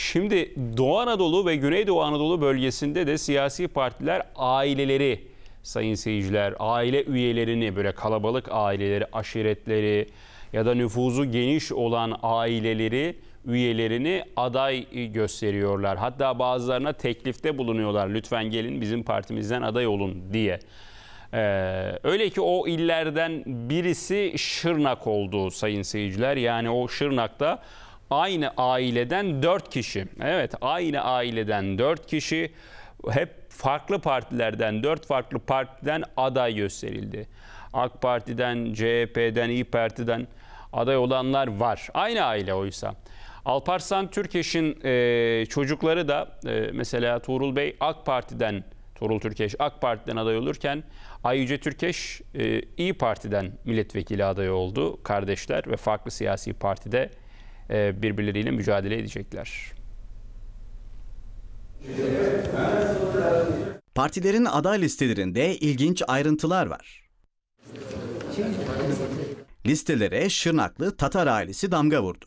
Şimdi Doğu Anadolu ve Güneydoğu Anadolu bölgesinde de siyasi partiler aileleri sayın seyirciler aile üyelerini böyle kalabalık aileleri, aşiretleri ya da nüfuzu geniş olan aileleri üyelerini aday e, gösteriyorlar. Hatta bazılarına teklifte bulunuyorlar. Lütfen gelin bizim partimizden aday olun diye. Ee, öyle ki o illerden birisi Şırnak oldu sayın seyirciler. Yani o Şırnak'ta aynı aileden 4 kişi. Evet aynı aileden 4 kişi hep farklı partilerden 4 farklı partiden aday gösterildi. AK Parti'den, CHP'den, İyi Parti'den aday olanlar var. Aynı aile oysa. Alparslan Türkeş'in e, çocukları da e, mesela Tuğrul Bey AK Parti'den Tuğrul Türkeş AK Parti'den aday olurken Ayüce Türkeş e, İyi Parti'den milletvekili adayı oldu. Kardeşler ve farklı siyasi partide e, birbirleriyle mücadele edecekler. Partilerin aday listelerinde ilginç ayrıntılar var. Listelere Şırnaklı Tatar ailesi damga vurdu.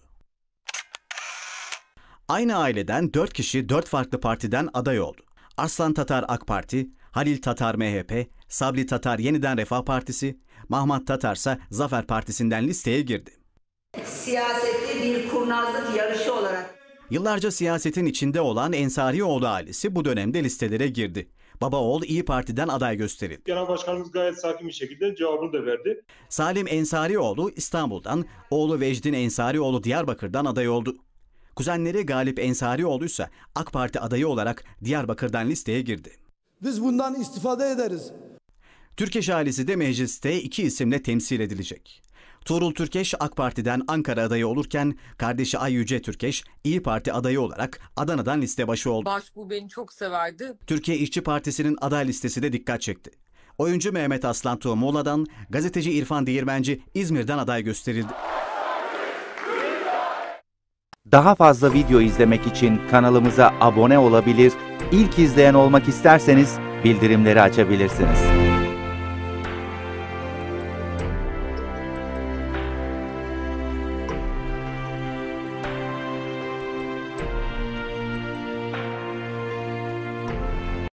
Aynı aileden 4 kişi 4 farklı partiden aday oldu. Arslan Tatar AK Parti, Halil Tatar MHP, Sabri Tatar Yeniden Refah Partisi, Mahmut Tatar ise Zafer Partisi'nden listeye girdi. Siyaseti bir kurnazlık yarışı olarak. Yıllarca siyasetin içinde olan Ensarioğlu ailesi bu dönemde listelere girdi. Baba oğul İyi Parti'den aday gösterildi. Genel Başkanımız gayet sakin bir şekilde cevabını da verdi. Salim Ensarioğlu İstanbul'dan, oğlu Vecdin Ensarioğlu Diyarbakır'dan aday oldu. Kuzenleri Galip Ensarioğlu ise AK Parti adayı olarak Diyarbakır'dan listeye girdi. Biz bundan istifade ederiz. Türkeş ailesi de mecliste iki isimle temsil edilecek. Tuğrul Türkeş AK Parti'den Ankara adayı olurken kardeşi Ay Yüce Türkeş İyi Parti adayı olarak Adana'dan liste başı oldu. Başbu beni çok severdi. Türkiye İşçi Partisi'nin aday listesi de dikkat çekti. Oyuncu Mehmet Aslan Tuğ Muğla'dan, gazeteci İrfan Değirmenci İzmir'den aday gösterildi. Daha fazla video izlemek için kanalımıza abone olabilir, ilk izleyen olmak isterseniz bildirimleri açabilirsiniz.